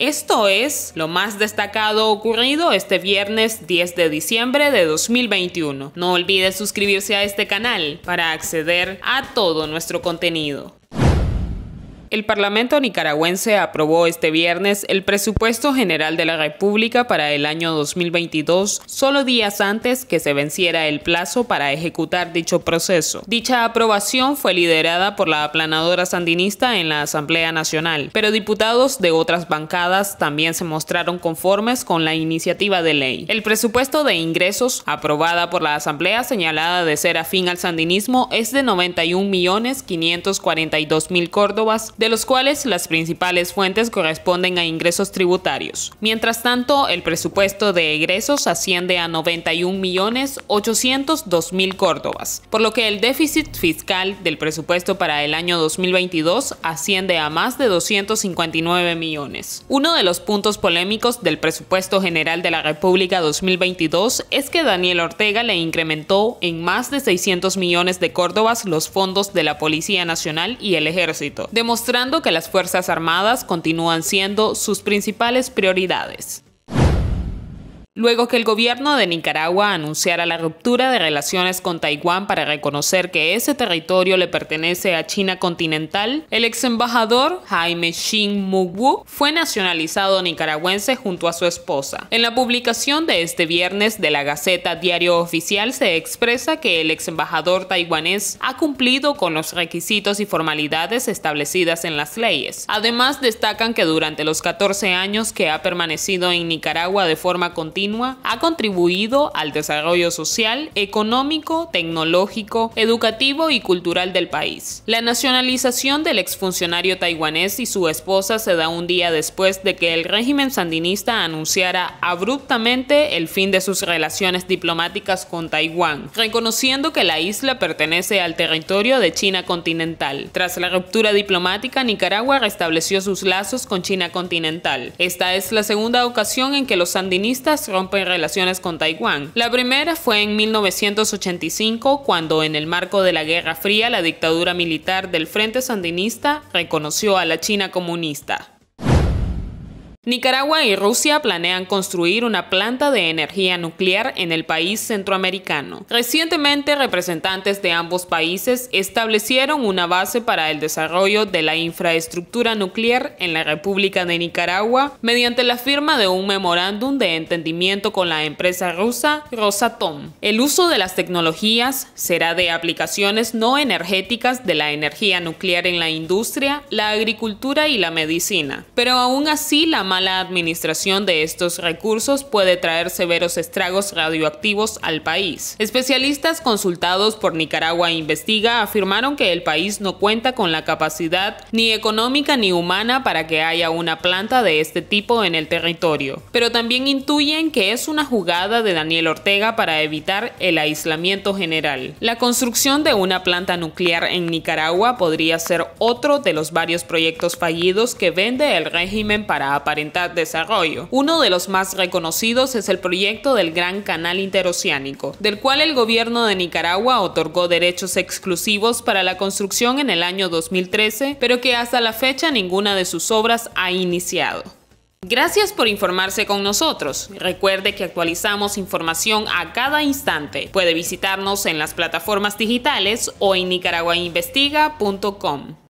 Esto es lo más destacado ocurrido este viernes 10 de diciembre de 2021. No olvides suscribirse a este canal para acceder a todo nuestro contenido el Parlamento nicaragüense aprobó este viernes el presupuesto general de la República para el año 2022, solo días antes que se venciera el plazo para ejecutar dicho proceso. Dicha aprobación fue liderada por la aplanadora sandinista en la Asamblea Nacional, pero diputados de otras bancadas también se mostraron conformes con la iniciativa de ley. El presupuesto de ingresos aprobada por la Asamblea señalada de ser afín al sandinismo es de 91.542.000 córdobas, de los cuales las principales fuentes corresponden a ingresos tributarios. Mientras tanto, el presupuesto de egresos asciende a 91.802.000 córdobas, por lo que el déficit fiscal del presupuesto para el año 2022 asciende a más de 259 millones. Uno de los puntos polémicos del presupuesto general de la República 2022 es que Daniel Ortega le incrementó en más de 600 millones de córdobas los fondos de la Policía Nacional y el Ejército, demostrando que las Fuerzas Armadas continúan siendo sus principales prioridades. Luego que el gobierno de Nicaragua anunciara la ruptura de relaciones con Taiwán para reconocer que ese territorio le pertenece a China continental, el ex embajador Jaime Shin Mugwu fue nacionalizado nicaragüense junto a su esposa. En la publicación de este viernes de la Gaceta Diario Oficial se expresa que el ex embajador taiwanés ha cumplido con los requisitos y formalidades establecidas en las leyes. Además, destacan que durante los 14 años que ha permanecido en Nicaragua de forma continua, ha contribuido al desarrollo social, económico, tecnológico, educativo y cultural del país. La nacionalización del exfuncionario taiwanés y su esposa se da un día después de que el régimen sandinista anunciara abruptamente el fin de sus relaciones diplomáticas con Taiwán, reconociendo que la isla pertenece al territorio de China continental. Tras la ruptura diplomática, Nicaragua restableció sus lazos con China continental. Esta es la segunda ocasión en que los sandinistas rompe relaciones con Taiwán. La primera fue en 1985, cuando en el marco de la Guerra Fría la dictadura militar del Frente Sandinista reconoció a la China comunista. Nicaragua y Rusia planean construir una planta de energía nuclear en el país centroamericano. Recientemente, representantes de ambos países establecieron una base para el desarrollo de la infraestructura nuclear en la República de Nicaragua mediante la firma de un memorándum de entendimiento con la empresa rusa Rosatom. El uso de las tecnologías será de aplicaciones no energéticas de la energía nuclear en la industria, la agricultura y la medicina, pero aún así la la administración de estos recursos puede traer severos estragos radioactivos al país. Especialistas consultados por Nicaragua Investiga afirmaron que el país no cuenta con la capacidad ni económica ni humana para que haya una planta de este tipo en el territorio, pero también intuyen que es una jugada de Daniel Ortega para evitar el aislamiento general. La construcción de una planta nuclear en Nicaragua podría ser otro de los varios proyectos fallidos que vende el régimen para aparentar Desarrollo. Uno de los más reconocidos es el proyecto del Gran Canal Interoceánico, del cual el gobierno de Nicaragua otorgó derechos exclusivos para la construcción en el año 2013, pero que hasta la fecha ninguna de sus obras ha iniciado. Gracias por informarse con nosotros. Recuerde que actualizamos información a cada instante. Puede visitarnos en las plataformas digitales o en nicaraguainvestiga.com.